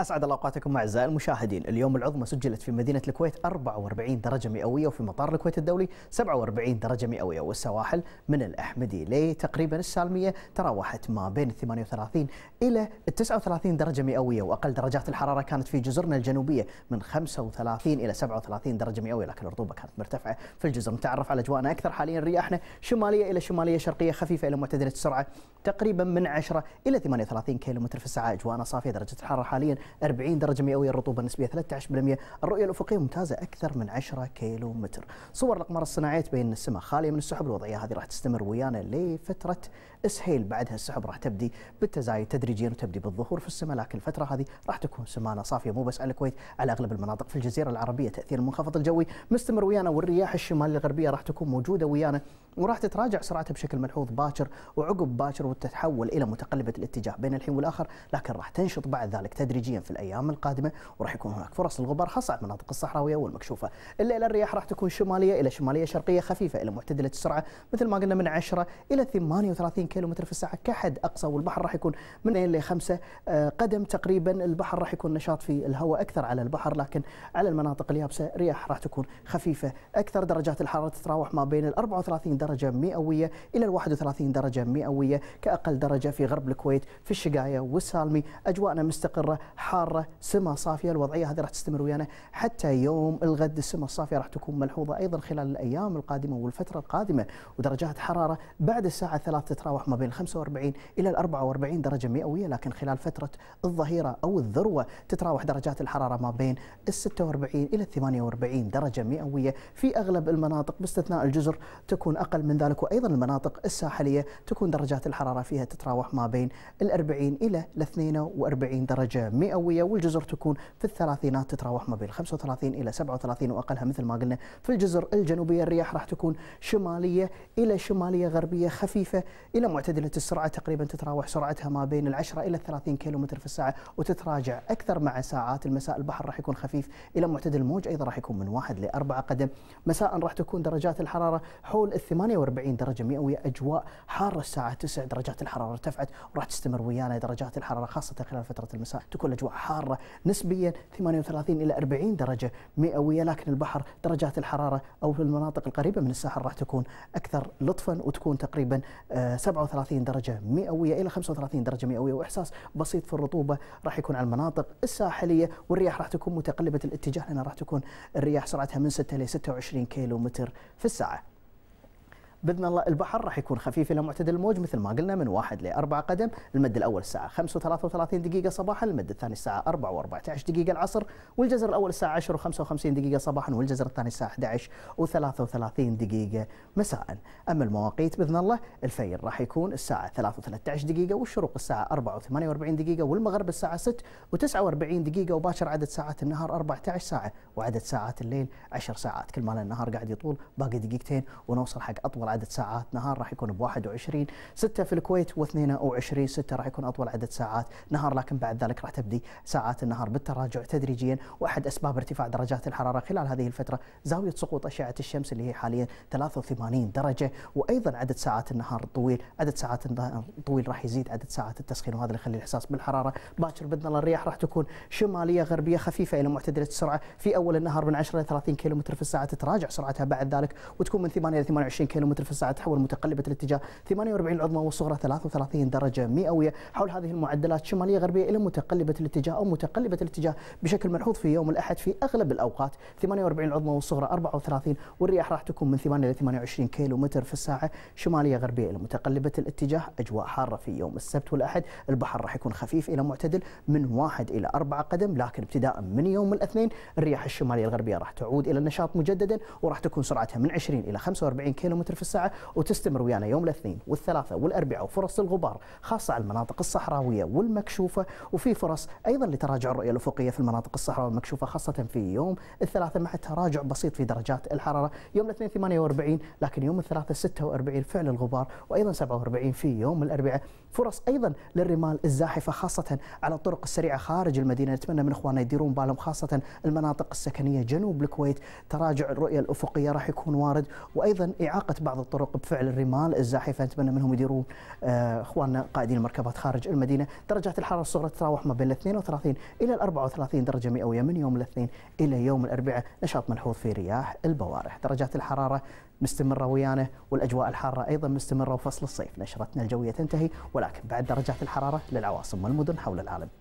أسعد الله أوقاتكم أعزائي المشاهدين اليوم العظمى سجلت في مدينة الكويت 44 درجة مئوية وفي مطار الكويت الدولي 47 درجة مئوية والسواحل من الأحمدي لتقريبا السالمية تراوحت ما بين 38 إلى 39 درجة مئوية وأقل درجات الحرارة كانت في جزرنا الجنوبية من 35 إلى 37 درجة مئوية لكن الرطوبة كانت مرتفعة في الجزر نتعرف على أجواءنا أكثر حاليا رياحنا شمالية إلى شمالية شرقية خفيفة إلى معتدلة السرعة تقريبا من 10 إلى 38 كيلومتر في الساعة أجواءنا صافية درجة الحرارة حاليا 40 درجة مئوية الرطوبة النسبية 13% الرؤية الأفقية ممتازة أكثر من 10 كيلو متر صور الأقمار الصناعية تبين السماء خالية من السحب الوضعية هذه راح تستمر ويانا لفترة اسهيل بعدها السحب راح تبدي بالتزايد تدريجيا وتبدي بالظهور في السماء لكن الفترة هذه راح تكون سمانة صافية مو بس على الكويت على أغلب المناطق في الجزيرة العربية تأثير المنخفض الجوي مستمر ويانا والرياح الشمال الغربية راح تكون موجودة ويانا وراح تتراجع سرعتها بشكل ملحوظ باكر وعقب باكر وتتحول إلى متقلبة الاتجاه بين الحين والآخر لكن راح تنشط بعد ذلك تدريجيا في الايام القادمه وراح يكون هناك فرص للغبار خاصه على المناطق الصحراويه والمكشوفه. الليله الرياح راح تكون شماليه الى شماليه شرقيه خفيفه الى معتدله السرعه مثل ما قلنا من 10 الى 38 كيلومتر في الساعه كحد اقصى والبحر راح يكون من 2 الى 5 آه، قدم تقريبا البحر راح يكون نشاط في الهواء اكثر على البحر لكن على المناطق اليابسه رياح راح تكون خفيفه اكثر درجات الحراره تتراوح ما بين ال 34 درجه مئويه الى ال 31 درجه مئويه كاقل درجه في غرب الكويت في الشقايه والسالمي اجواءنا مستقره حاره سمه صافيه الوضعيه هذه راح تستمر ويانا حتى يوم الغد السمه الصافيه راح تكون ملحوظه ايضا خلال الايام القادمه والفتره القادمه ودرجات حراره بعد الساعه 3 تتراوح ما بين 45 الى 44 درجه مئويه لكن خلال فتره الظهيره او الذروه تتراوح درجات الحراره ما بين ال 46 الى 48 درجه مئويه في اغلب المناطق باستثناء الجزر تكون اقل من ذلك وايضا المناطق الساحليه تكون درجات الحراره فيها تتراوح ما بين ال 40 الى 42 درجه مئويه مئويه والجزر تكون في الثلاثينات تتراوح ما بين 35 الى 37 واقلها مثل ما قلنا في الجزر الجنوبيه الرياح راح تكون شماليه الى شماليه غربيه خفيفه الى معتدله السرعه تقريبا تتراوح سرعتها ما بين العشرة الى 30 كيلومتر في الساعه وتتراجع اكثر مع ساعات المساء البحر راح يكون خفيف الى معتدل الموج ايضا راح يكون من واحد لأربعة قدم مساء راح تكون درجات الحراره حول ال 48 درجه مئويه اجواء حاره الساعه 9 درجات الحراره ارتفعت وراح تستمر ويانا درجات الحراره خاصه خلال فتره المساء تكون الأجواء حارة نسبيا 38 إلى 40 درجة مئوية لكن البحر درجات الحرارة أو في المناطق القريبة من الساحل راح تكون أكثر لطفا وتكون تقريبا 37 آه، درجة مئوية إلى 35 درجة مئوية وإحساس بسيط في الرطوبة راح يكون على المناطق الساحلية والرياح راح تكون متقلبة الاتجاه لأنها راح تكون الرياح سرعتها من 6 إلى 26 كيلو متر في الساعة باذن الله البحر راح يكون خفيف الى معتدل الموج مثل ما قلنا من واحد لاربع قدم، المد الاول الساعه 5 و33 دقيقه صباحا، المد الثاني الساعه 4 و14 دقيقه العصر، والجزر الاول الساعه 10 و55 دقيقه صباحا، والجزر الثاني الساعه 11 و33 دقيقه مساء. اما المواقيت باذن الله الفير راح يكون الساعه 3 و13 دقيقه، والشروق الساعه 4 و48 دقيقه، والمغرب الساعه 6 و49 دقيقه، وباشر عدد ساعات النهار 14 ساعه، وعدد ساعات الليل 10 ساعات، كل ما النهار قاعد يطول باقي دقيقتين ونوصل حق اطول عدد ساعات نهار راح يكون ب 21 6 في الكويت و22 6 راح يكون اطول عدد ساعات نهار لكن بعد ذلك راح تبدي ساعات النهار بالتراجع تدريجيا واحد اسباب ارتفاع درجات الحراره خلال هذه الفتره زاويه سقوط اشعه الشمس اللي هي حاليا 83 درجه وايضا عدد ساعات النهار الطويل عدد ساعات النهار الطويل راح يزيد عدد ساعات التسخين وهذا اللي يخلي الاحساس بالحراره باكر باذن الله الرياح راح تكون شماليه غربيه خفيفه الى معتدله السرعه في اول النهار من 10 ل 30 كيلومتر في الساعه تتراجع سرعتها بعد ذلك وتكون من 8 الى 28 كيلومتر في الساعة تحول متقلبة الاتجاه 48 العظمى والصغرى 33 درجة مئوية حول هذه المعدلات شمالية غربية إلى متقلبة الاتجاه أو متقلبة الاتجاه بشكل ملحوظ في يوم الأحد في أغلب الأوقات 48 العظمى والصغرى 34 والرياح راح تكون من 8 إلى 28 كيلو متر في الساعة شمالية غربية إلى متقلبة الاتجاه أجواء حارة في يوم السبت والأحد البحر راح يكون خفيف إلى معتدل من 1 إلى 4 قدم لكن ابتداء من يوم الاثنين الرياح الشمالية الغربية راح تعود إلى النشاط مجددا وراح تكون سرعتها من 20 إلى 45 كيلو متر في الساعة الساعه وتستمر ويانا يوم الاثنين والثلاثاء والاربعاء وفرص الغبار خاصه على المناطق الصحراويه والمكشوفه وفي فرص ايضا لتراجع الرؤيه الافقيه في المناطق الصحراويه والمكشوفه خاصه في يوم الثلاثاء مع تراجع بسيط في درجات الحراره يوم الاثنين 48 لكن يوم الثلاثاء 46 فعل الغبار وايضا 47 في يوم الاربعاء فرص ايضا للرمال الزاحفه خاصه على الطرق السريعه خارج المدينه نتمنى من اخواننا يديرون بالهم خاصه المناطق السكنيه جنوب الكويت تراجع الرؤيه الافقيه راح يكون وارد وايضا اعاقه بعض الطرق بفعل الرمال الزاحفه نتمنى منهم يديرون آه، اخواننا قائدين المركبات خارج المدينه درجات الحراره الصغرى تتراوح ما بين 32 الى 34 درجه مئويه من يوم الاثنين الى يوم الاربعاء نشاط ملحوظ في رياح البوارح درجات الحراره مستمره ويانا والاجواء الحاره ايضا مستمره وفصل الصيف نشرتنا الجويه تنتهي ولكن بعد درجات الحراره للعواصم والمدن حول العالم